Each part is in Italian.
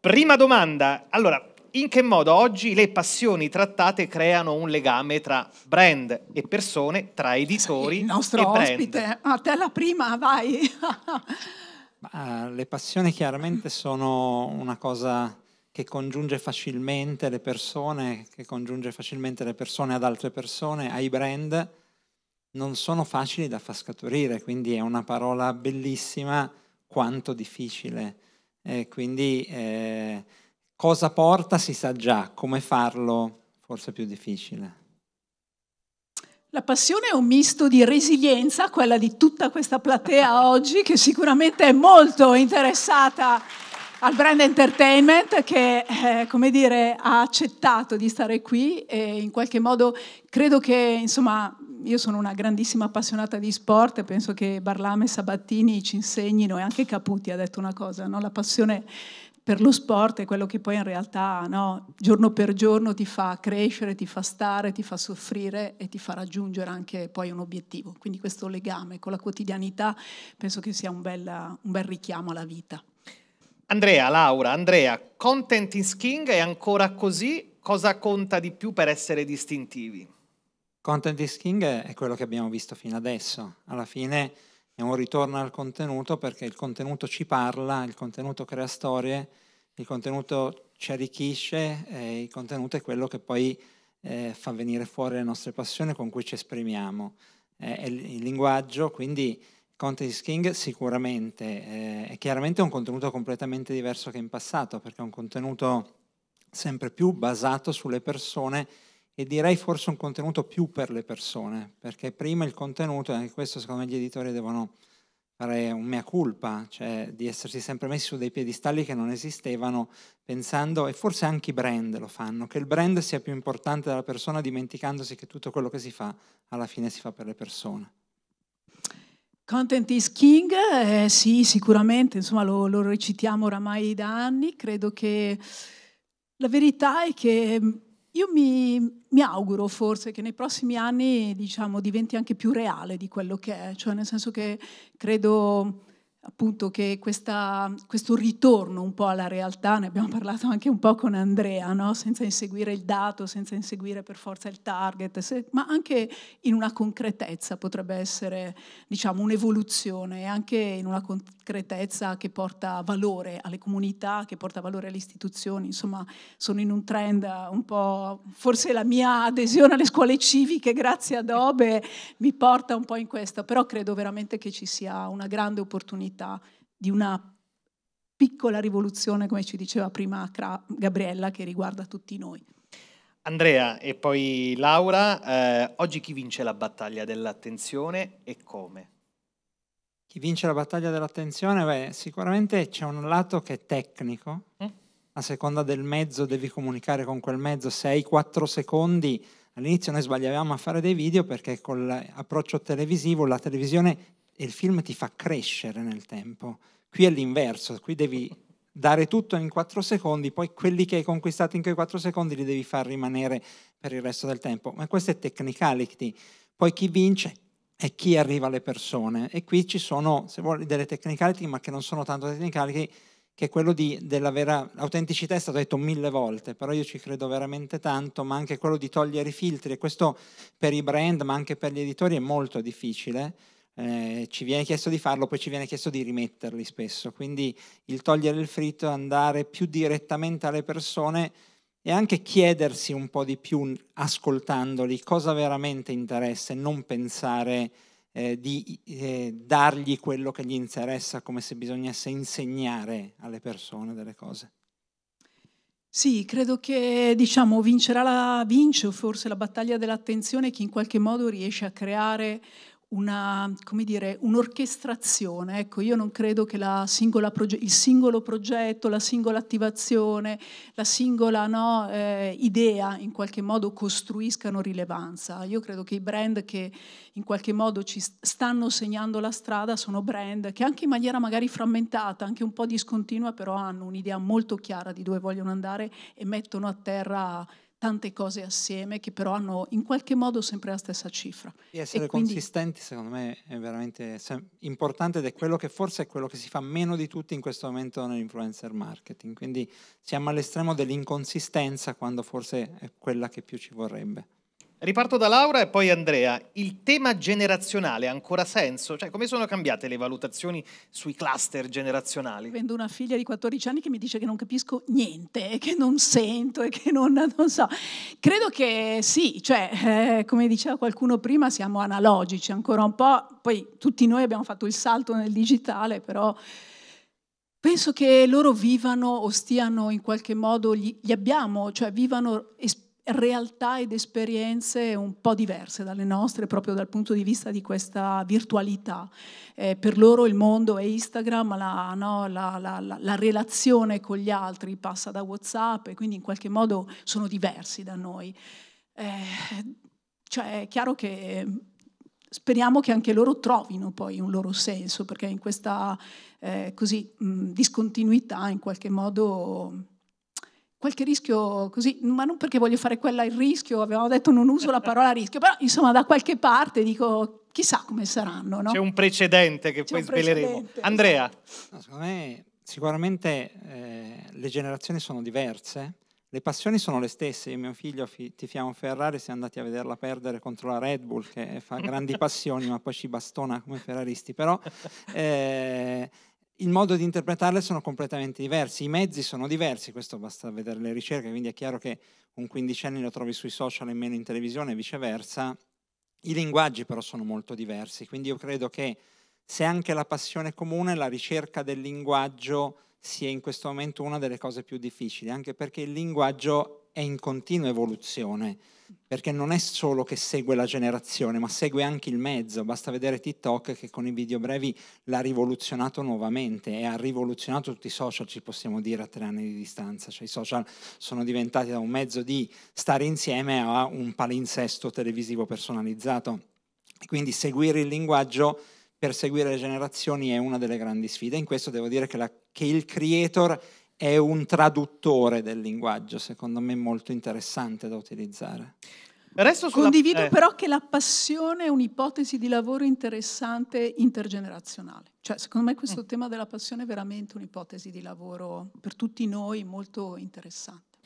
Prima domanda, allora, in che modo oggi le passioni trattate creano un legame tra brand e persone, tra eh, editori e Il nostro ospite. A ah, te la prima, vai! Ma, le passioni chiaramente sono una cosa che congiunge facilmente le persone, che congiunge facilmente le persone ad altre persone, ai brand, non sono facili da far scaturire, quindi è una parola bellissima quanto difficile. E quindi eh, cosa porta si sa già, come farlo forse è più difficile. La passione è un misto di resilienza, quella di tutta questa platea oggi, che sicuramente è molto interessata al brand entertainment che, eh, come dire, ha accettato di stare qui e in qualche modo credo che, insomma, io sono una grandissima appassionata di sport e penso che Barlame, e Sabattini ci insegnino e anche Caputi ha detto una cosa, no? la passione per lo sport è quello che poi in realtà no? giorno per giorno ti fa crescere, ti fa stare, ti fa soffrire e ti fa raggiungere anche poi un obiettivo. Quindi questo legame con la quotidianità penso che sia un, bella, un bel richiamo alla vita. Andrea, Laura, Andrea, content is king è ancora così? Cosa conta di più per essere distintivi? Content is king è quello che abbiamo visto fino adesso. Alla fine è un ritorno al contenuto perché il contenuto ci parla, il contenuto crea storie, il contenuto ci arricchisce e il contenuto è quello che poi eh, fa venire fuori le nostre passioni con cui ci esprimiamo. Eh, è il linguaggio, quindi Content is King sicuramente eh, è chiaramente un contenuto completamente diverso che in passato perché è un contenuto sempre più basato sulle persone e direi forse un contenuto più per le persone, perché prima il contenuto, e anche questo secondo me gli editori devono fare un mea culpa, cioè di essersi sempre messi su dei piedistalli che non esistevano, pensando, e forse anche i brand lo fanno, che il brand sia più importante della persona, dimenticandosi che tutto quello che si fa alla fine si fa per le persone. Content is king, eh, sì, sicuramente, insomma lo, lo recitiamo oramai da anni, credo che la verità è che io mi, mi, auguro forse che nei prossimi anni diciamo, diventi anche più reale di quello che è, cioè nel senso che credo appunto che questa, questo ritorno un po' alla realtà, ne abbiamo parlato anche un po' con Andrea, no? senza inseguire il dato, senza inseguire per forza il target, se, ma anche in una concretezza potrebbe essere diciamo, un'evoluzione, anche in una concretezza che porta valore alle comunità, che porta valore alle istituzioni, insomma sono in un trend un po', forse la mia adesione alle scuole civiche grazie ad Obe mi porta un po' in questo, però credo veramente che ci sia una grande opportunità possibilità di una piccola rivoluzione, come ci diceva prima Gabriella, che riguarda tutti noi. Andrea e poi Laura, eh, oggi chi vince la battaglia dell'attenzione e come? Chi vince la battaglia dell'attenzione? Beh, sicuramente c'è un lato che è tecnico, mm? a seconda del mezzo devi comunicare con quel mezzo, se hai 4 secondi, all'inizio noi sbagliavamo a fare dei video perché con l'approccio televisivo la televisione e il film ti fa crescere nel tempo. Qui è l'inverso, qui devi dare tutto in quattro secondi, poi quelli che hai conquistato in quei quattro secondi li devi far rimanere per il resto del tempo. Ma questo è technicality. Poi chi vince è chi arriva alle persone. E qui ci sono, se vuoi, delle technicality, ma che non sono tanto technicality, che è quello di, della vera autenticità, è stato detto mille volte, però io ci credo veramente tanto, ma anche quello di togliere i filtri, e questo per i brand, ma anche per gli editori è molto difficile eh, ci viene chiesto di farlo, poi ci viene chiesto di rimetterli spesso. Quindi il togliere il fritto, andare più direttamente alle persone e anche chiedersi un po' di più, ascoltandoli, cosa veramente interessa e non pensare eh, di eh, dargli quello che gli interessa, come se bisognasse insegnare alle persone delle cose. Sì, credo che diciamo, vincerà la, vince o forse la battaglia dell'attenzione chi in qualche modo riesce a creare una, come dire, un'orchestrazione. Ecco, io non credo che proge- il singolo progetto, la singola attivazione, la singola no, eh, idea in qualche modo costruiscano rilevanza. Io credo che i brand che in qualche modo ci stanno segnando la strada sono brand che anche in maniera magari frammentata, anche un po' discontinua, però hanno un'idea molto chiara di dove vogliono andare e mettono a terra tante cose assieme che però hanno in qualche modo sempre la stessa cifra. E essere e quindi... consistenti secondo me è veramente importante ed è quello che forse è quello che si fa meno di tutti in questo momento nell'influencer marketing, quindi siamo all'estremo dell'inconsistenza quando forse è quella che più ci vorrebbe. Riparto da Laura e poi Andrea. Il tema generazionale ha ancora senso? Cioè, come sono cambiate le valutazioni sui cluster generazionali? Avendo una figlia di 14 anni che mi dice che non capisco niente, che non sento e che non, non so. Credo che sì, cioè, eh, come diceva qualcuno prima, siamo analogici ancora un po'. Poi tutti noi abbiamo fatto il salto nel digitale, però... Penso che loro vivano o stiano in qualche modo, li, li abbiamo, cioè vivano esperienze realtà ed esperienze un po' diverse dalle nostre proprio dal punto di vista di questa virtualità. Eh, per loro il mondo è Instagram, la, no, la, la, la, relazione con gli altri passa da Whatsapp e quindi in qualche modo sono diversi da noi. Eh, cioè è chiaro che eh, speriamo che anche loro trovino poi un loro senso, perché in questa eh, così, mh, discontinuità in qualche modo qualche rischio così, ma non perché voglio fare quella il rischio, avevamo detto non uso la parola rischio, però insomma da qualche parte dico chissà come saranno. No? C'è un precedente che C'è poi sveleremo. Andrea. No, secondo me sicuramente eh, le generazioni sono diverse, le passioni sono le stesse, io mio figlio fi- tifiamo Ferrari, siamo andati a vederla perdere contro la Red Bull che fa grandi passioni ma poi ci bastona come ferraristi, però... Eh, il modo di interpretarle sono completamente diversi, i mezzi sono diversi, questo basta vedere le ricerche, quindi è chiaro che un quindicenne lo trovi sui social e meno in televisione e viceversa, i linguaggi però sono molto diversi, quindi io credo che se anche la passione comune, la ricerca del linguaggio sia in questo momento una delle cose più difficili, anche perché il linguaggio è in continua evoluzione, perché non è solo che segue la generazione, ma segue anche il mezzo. Basta vedere TikTok che con i video brevi l'ha rivoluzionato nuovamente e ha rivoluzionato tutti i social, ci possiamo dire, a tre anni di distanza. Cioè, I social sono diventati da un mezzo di stare insieme a un palinsesto televisivo personalizzato. Quindi seguire il linguaggio per seguire le generazioni è una delle grandi sfide. In questo devo dire che, la, che il creator è un traduttore del linguaggio, secondo me molto interessante da utilizzare. Sulla... Condivido eh. però che la passione è un'ipotesi di lavoro interessante intergenerazionale. Cioè, secondo me questo mm. tema della passione è veramente un'ipotesi di lavoro per tutti noi molto interessante.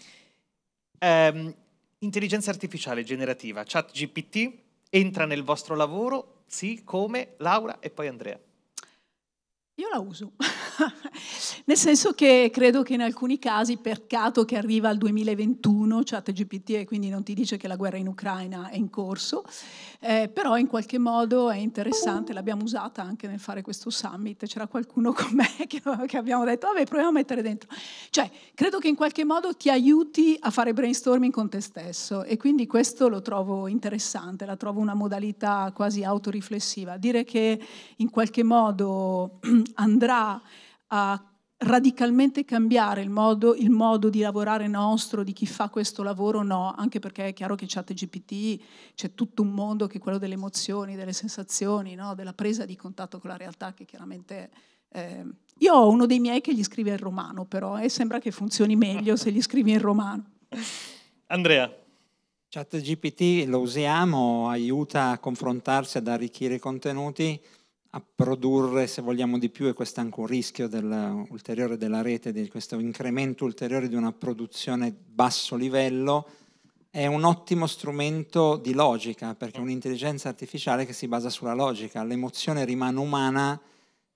Eh, intelligenza artificiale generativa, chat GPT, entra nel vostro lavoro? Sì, come? Laura e poi Andrea. Io la uso, nel senso che credo che in alcuni casi, peccato che arriva al 2021, chat GPT e quindi non ti dice che la guerra in Ucraina è in corso, eh, però in qualche modo è interessante, l'abbiamo usata anche nel fare questo summit, c'era qualcuno con me che, che abbiamo detto, vabbè proviamo a mettere dentro. Cioè, credo che in qualche modo ti aiuti a fare brainstorming con te stesso e quindi questo lo trovo interessante, la trovo una modalità quasi autoriflessiva. Dire che in qualche modo andrà a radicalmente cambiare il modo, il modo, di lavorare nostro, di chi fa questo lavoro o no, anche perché è chiaro che chat GPT c'è tutto un mondo che è quello delle emozioni, delle sensazioni, no? della presa di contatto con la realtà che chiaramente... Eh... Io ho uno dei miei che gli scrive in romano però e sembra che funzioni meglio se gli scrivi in romano. Andrea. Chat GPT lo usiamo, aiuta a confrontarsi, ad arricchire i contenuti a produrre, se vogliamo di più, e questo è anche un rischio del, ulteriore della rete, di questo incremento ulteriore di una produzione basso livello, è un ottimo strumento di logica, perché è un'intelligenza artificiale che si basa sulla logica, l'emozione rimane umana,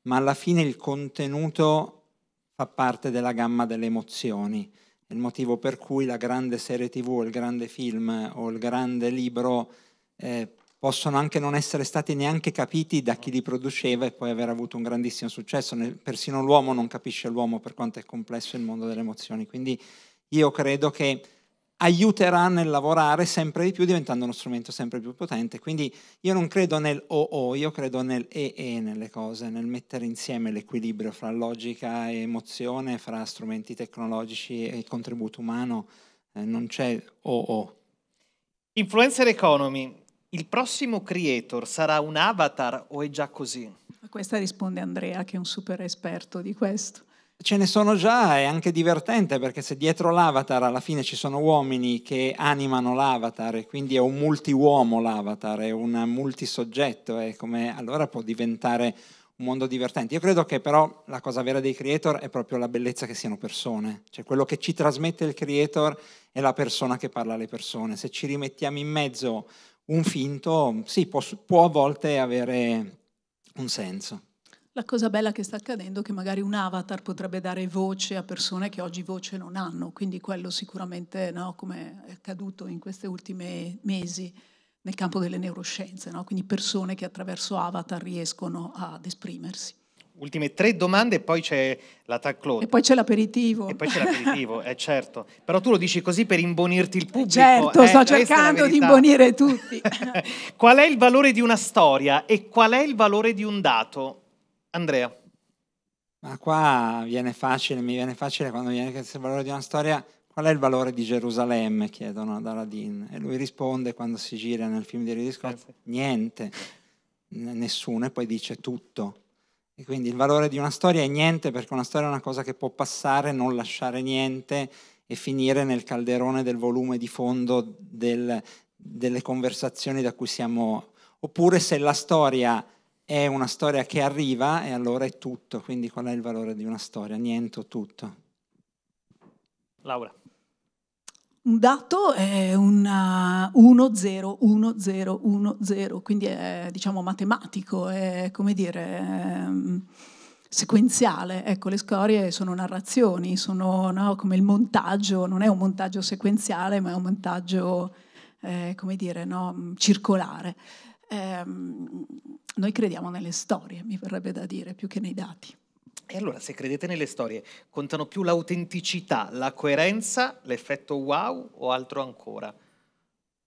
ma alla fine il contenuto fa parte della gamma delle emozioni. il motivo per cui la grande serie tv, il grande film o il grande libro eh, possono anche non essere stati neanche capiti da chi li produceva e poi aver avuto un grandissimo successo. Persino l'uomo non capisce l'uomo per quanto è complesso il mondo delle emozioni. Quindi io credo che aiuterà nel lavorare sempre di più diventando uno strumento sempre più potente. Quindi io non credo nel OO, io credo nel EE nelle cose, nel mettere insieme l'equilibrio fra logica e emozione, fra strumenti tecnologici e contributo umano. Eh, non c'è OO. Influencer Economy, il prossimo creator sarà un avatar o è già così? A questa risponde Andrea, che è un super esperto di questo. Ce ne sono già, è anche divertente perché se dietro l'avatar alla fine ci sono uomini che animano l'avatar e quindi è un multi-uomo l'avatar, è un multisoggetto, è come, allora può diventare un mondo divertente. Io credo che però la cosa vera dei creator è proprio la bellezza che siano persone, cioè quello che ci trasmette il creator è la persona che parla alle persone. Se ci rimettiamo in mezzo un finto, sì, può, può a volte avere un senso. La cosa bella che sta accadendo è che magari un avatar potrebbe dare voce a persone che oggi voce non hanno, quindi quello sicuramente, no, come è accaduto in questi ultimi mesi nel campo delle neuroscienze, no? quindi persone che attraverso avatar riescono ad esprimersi ultime tre domande e poi c'è la tag E poi c'è l'aperitivo. E poi c'è l'aperitivo, è eh, certo. Però tu lo dici così per imbonirti il pubblico. Certo, eh, sto cercando di imbonire tutti. qual è il valore di una storia e qual è il valore di un dato? Andrea. Ma qua viene facile, mi viene facile quando viene chiesto il valore di una storia. Qual è il valore di Gerusalemme? chiedono ad Aladdin. E lui risponde quando si gira nel film di Ridley Scott, niente, nessuno, e poi dice tutto e quindi il valore di una storia è niente perché una storia è una cosa che può passare, non lasciare niente e finire nel calderone del volume di fondo del, delle conversazioni da cui siamo... Oppure se la storia è una storia che arriva e allora è tutto. Quindi qual è il valore di una storia? Niente o tutto. Laura un dato è un 1 0 1 0 1 0, quindi è diciamo matematico, è come dire ehm, sequenziale. Ecco, le scorie sono narrazioni, sono no, come il montaggio, non è un montaggio sequenziale, ma è un montaggio eh, come dire, no, mm, circolare. Eh, noi crediamo nelle storie, mi verrebbe da dire, più che nei dati. E allora, se credete nelle storie, contano più l'autenticità, la coerenza, l'effetto wow o altro ancora?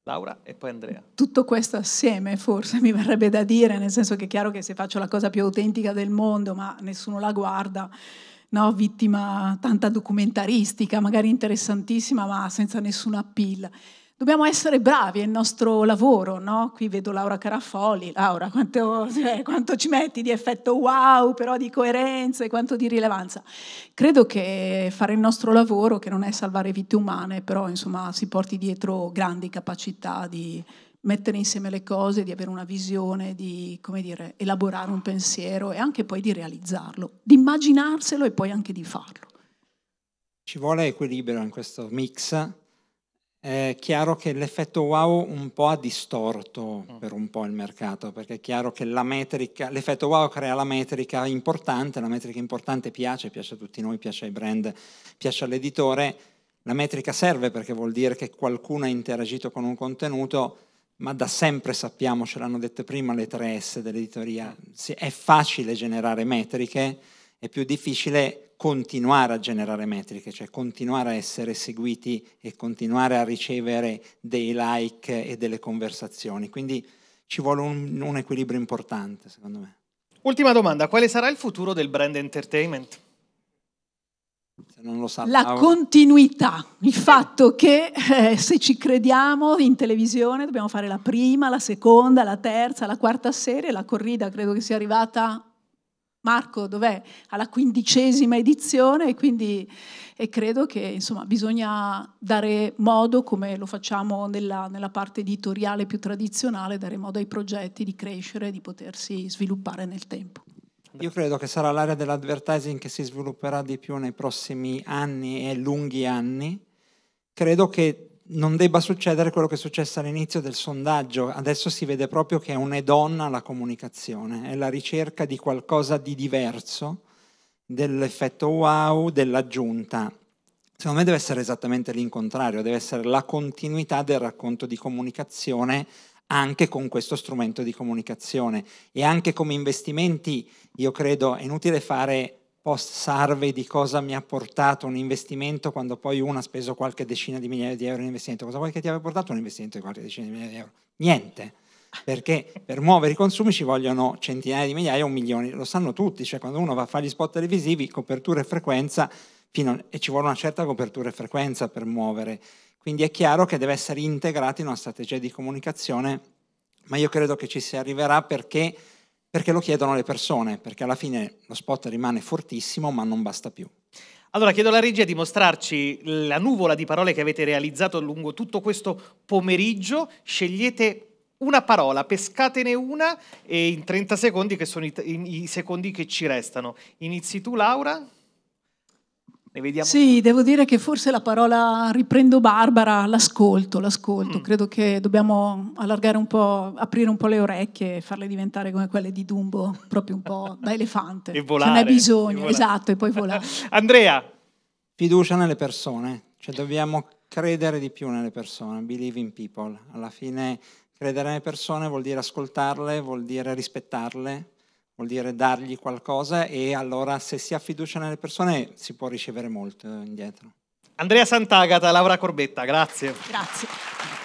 Laura e poi Andrea. Tutto questo assieme forse mi verrebbe da dire, nel senso che è chiaro che se faccio la cosa più autentica del mondo, ma nessuno la guarda, no? vittima tanta documentaristica, magari interessantissima, ma senza nessuna appeal dobbiamo essere bravi, è il nostro lavoro, no? Qui vedo Laura Carafoli, Laura, quanto, eh, quanto ci metti di effetto wow, però di coerenza e quanto di rilevanza. Credo che fare il nostro lavoro, che non è salvare vite umane, però insomma si porti dietro grandi capacità di mettere insieme le cose, di avere una visione, di come dire, elaborare un pensiero e anche poi di realizzarlo, di immaginarselo e poi anche di farlo. Ci vuole equilibrio in questo mix è chiaro che l'effetto wow un po' ha distorto mm. per un po' il mercato, perché è chiaro che metrica, l'effetto wow crea la metrica importante, la metrica importante piace, piace a tutti noi, piace ai brand, piace all'editore, la metrica serve perché vuol dire che qualcuno ha interagito con un contenuto, ma da sempre sappiamo, ce l'hanno dette prima le 3S dell'editoria, mm. è facile generare metriche è più difficile continuare a generare metriche, cioè continuare a essere seguiti e continuare a ricevere dei like e delle conversazioni. Quindi ci vuole un, un equilibrio importante, secondo me. Ultima domanda, quale sarà il futuro del brand entertainment? Non lo Sa, la Laura. continuità, il fatto che eh, se ci crediamo in televisione dobbiamo fare la prima, la seconda, la terza, la quarta serie, la corrida credo che sia arrivata Marco dov'è? Alla quindicesima edizione e quindi e credo che insomma, bisogna dare modo, come lo facciamo nella, nella, parte editoriale più tradizionale, dare modo ai progetti di crescere, e di potersi sviluppare nel tempo. Io credo che sarà l'area dell'advertising che si svilupperà di più nei prossimi anni e lunghi anni. Credo che non debba succedere quello che è successo all'inizio del sondaggio. Adesso si vede proprio che è una donna la comunicazione, è la ricerca di qualcosa di diverso, dell'effetto wow, dell'aggiunta. Secondo me deve essere esattamente l'incontrario, deve essere la continuità del racconto di comunicazione anche con questo strumento di comunicazione. E anche come investimenti, io credo, è inutile fare post survey di cosa mi ha portato un investimento quando poi uno ha speso qualche decina di migliaia di euro in investimento. Cosa vuoi che ti abbia portato un investimento di qualche decina di migliaia di euro? Niente, perché per muovere i consumi ci vogliono centinaia di migliaia o milioni, lo sanno tutti, cioè quando uno va a fare gli spot televisivi, copertura e frequenza, a, e ci vuole una certa copertura e frequenza per muovere. Quindi è chiaro che deve essere integrato in una strategia di comunicazione, ma io credo che ci si arriverà perché perché lo chiedono le persone, perché alla fine lo spot rimane fortissimo ma non basta più. Allora chiedo alla regia di mostrarci la nuvola di parole che avete realizzato lungo tutto questo pomeriggio, scegliete una parola, pescatene una e in 30 secondi che sono i, i secondi che ci restano. Inizi tu Laura? Vediamo... Sì, devo dire che forse la parola riprendo Barbara, l'ascolto, l'ascolto. Mm. Credo che dobbiamo allargare un po', aprire un po' le orecchie e farle diventare come quelle di Dumbo, proprio un po' da elefante. e volare. Ce n'è bisogno, e esatto, e poi volare. Andrea. Fiducia nelle persone, cioè dobbiamo credere di più nelle persone, believe in people. Alla fine credere nelle persone vuol dire ascoltarle, vuol dire rispettarle, vuol dire dargli qualcosa e allora se si ha fiducia nelle persone si può ricevere molto indietro. Andrea Sant'Agata, Laura Corbetta, grazie. Grazie.